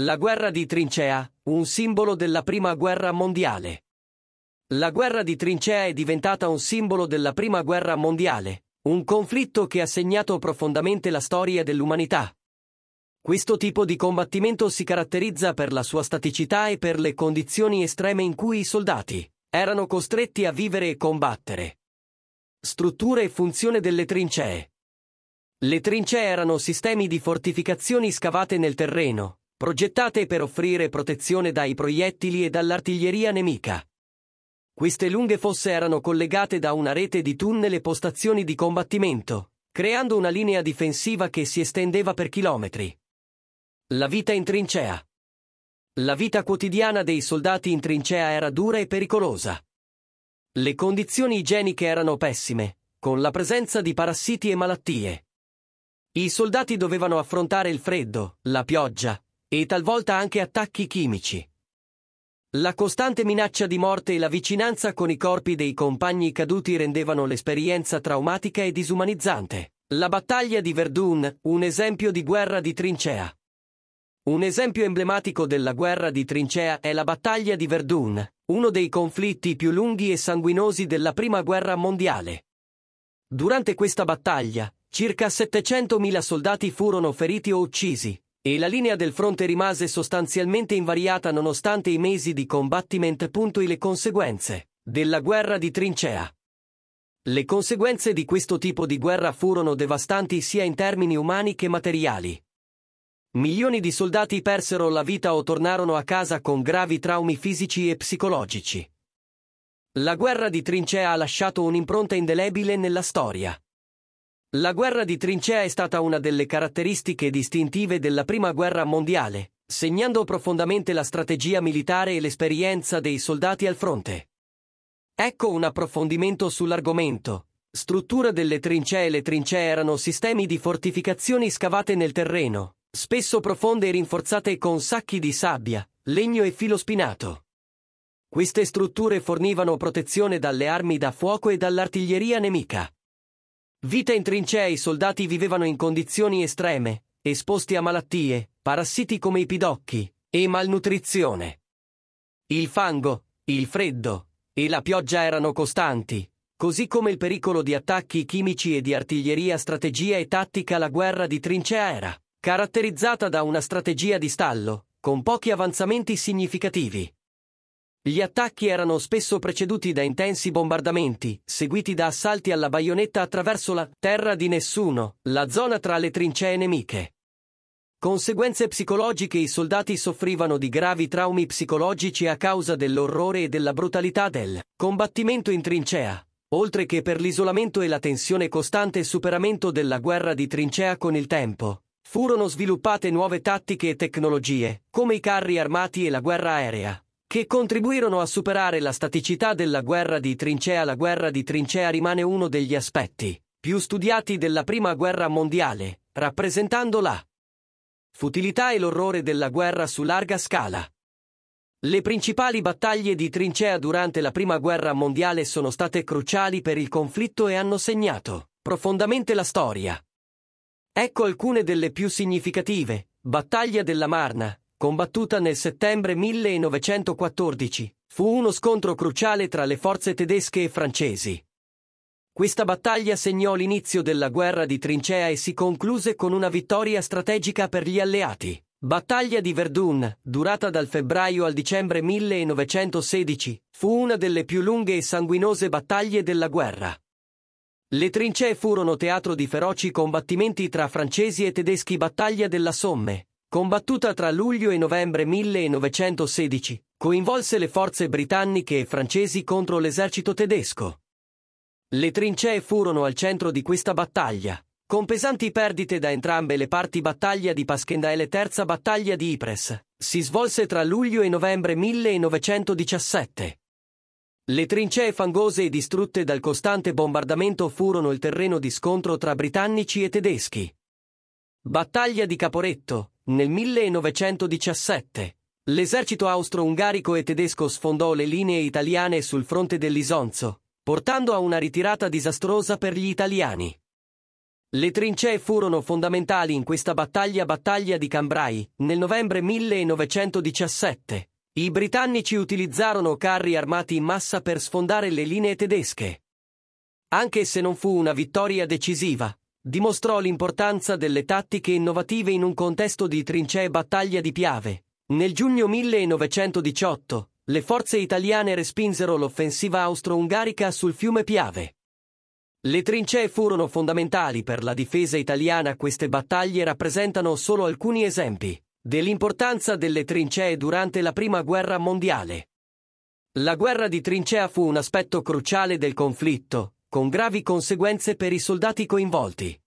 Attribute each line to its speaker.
Speaker 1: La guerra di trincea, un simbolo della Prima Guerra Mondiale. La guerra di trincea è diventata un simbolo della Prima Guerra Mondiale, un conflitto che ha segnato profondamente la storia dell'umanità. Questo tipo di combattimento si caratterizza per la sua staticità e per le condizioni estreme in cui i soldati erano costretti a vivere e combattere. Struttura e funzione delle trincee. Le trincee erano sistemi di fortificazioni scavate nel terreno, progettate per offrire protezione dai proiettili e dall'artiglieria nemica. Queste lunghe fosse erano collegate da una rete di tunnel e postazioni di combattimento, creando una linea difensiva che si estendeva per chilometri. La vita in trincea. La vita quotidiana dei soldati in trincea era dura e pericolosa. Le condizioni igieniche erano pessime, con la presenza di parassiti e malattie. I soldati dovevano affrontare il freddo, la pioggia, e talvolta anche attacchi chimici. La costante minaccia di morte e la vicinanza con i corpi dei compagni caduti rendevano l'esperienza traumatica e disumanizzante. La battaglia di Verdun, un esempio di guerra di trincea. Un esempio emblematico della guerra di trincea è la battaglia di Verdun, uno dei conflitti più lunghi e sanguinosi della Prima Guerra Mondiale. Durante questa battaglia, circa 700.000 soldati furono feriti o uccisi, e la linea del fronte rimase sostanzialmente invariata nonostante i mesi di combattimento. e le conseguenze della guerra di trincea. Le conseguenze di questo tipo di guerra furono devastanti sia in termini umani che materiali. Milioni di soldati persero la vita o tornarono a casa con gravi traumi fisici e psicologici. La guerra di trincea ha lasciato un'impronta indelebile nella storia. La guerra di trincea è stata una delle caratteristiche distintive della Prima Guerra Mondiale, segnando profondamente la strategia militare e l'esperienza dei soldati al fronte. Ecco un approfondimento sull'argomento. Struttura delle trincee Le trincee erano sistemi di fortificazioni scavate nel terreno, spesso profonde e rinforzate con sacchi di sabbia, legno e filo spinato. Queste strutture fornivano protezione dalle armi da fuoco e dall'artiglieria nemica. Vita in trincea i soldati vivevano in condizioni estreme, esposti a malattie, parassiti come i pidocchi, e malnutrizione. Il fango, il freddo e la pioggia erano costanti, così come il pericolo di attacchi chimici e di artiglieria strategia e tattica la guerra di trincea era, caratterizzata da una strategia di stallo, con pochi avanzamenti significativi. Gli attacchi erano spesso preceduti da intensi bombardamenti, seguiti da assalti alla baionetta attraverso la terra di nessuno, la zona tra le trincee nemiche. Conseguenze psicologiche I soldati soffrivano di gravi traumi psicologici a causa dell'orrore e della brutalità del combattimento in trincea, oltre che per l'isolamento e la tensione costante e superamento della guerra di trincea con il tempo. Furono sviluppate nuove tattiche e tecnologie, come i carri armati e la guerra aerea che contribuirono a superare la staticità della guerra di trincea. La guerra di trincea rimane uno degli aspetti più studiati della Prima Guerra Mondiale, rappresentando la futilità e l'orrore della guerra su larga scala. Le principali battaglie di trincea durante la Prima Guerra Mondiale sono state cruciali per il conflitto e hanno segnato profondamente la storia. Ecco alcune delle più significative. Battaglia della Marna, combattuta nel settembre 1914, fu uno scontro cruciale tra le forze tedesche e francesi. Questa battaglia segnò l'inizio della guerra di trincea e si concluse con una vittoria strategica per gli alleati. Battaglia di Verdun, durata dal febbraio al dicembre 1916, fu una delle più lunghe e sanguinose battaglie della guerra. Le trincee furono teatro di feroci combattimenti tra francesi e tedeschi battaglia della Somme, combattuta tra luglio e novembre 1916, coinvolse le forze britanniche e francesi contro l'esercito tedesco. Le trincee furono al centro di questa battaglia, con pesanti perdite da entrambe le parti battaglia di Paschenda e le terza battaglia di Ypres. Si svolse tra luglio e novembre 1917. Le trincee fangose e distrutte dal costante bombardamento furono il terreno di scontro tra britannici e tedeschi. Battaglia di Caporetto, nel 1917 l'esercito austro-ungarico e tedesco sfondò le linee italiane sul fronte dell'Isonzo, portando a una ritirata disastrosa per gli italiani. Le trincee furono fondamentali in questa battaglia battaglia di Cambrai nel novembre 1917. I britannici utilizzarono carri armati in massa per sfondare le linee tedesche. Anche se non fu una vittoria decisiva, dimostrò l'importanza delle tattiche innovative in un contesto di trincee battaglia di Piave. Nel giugno 1918, le forze italiane respinsero l'offensiva austro-ungarica sul fiume Piave. Le trincee furono fondamentali per la difesa italiana, queste battaglie rappresentano solo alcuni esempi dell'importanza delle trincee durante la Prima Guerra Mondiale. La guerra di trincea fu un aspetto cruciale del conflitto, con gravi conseguenze per i soldati coinvolti.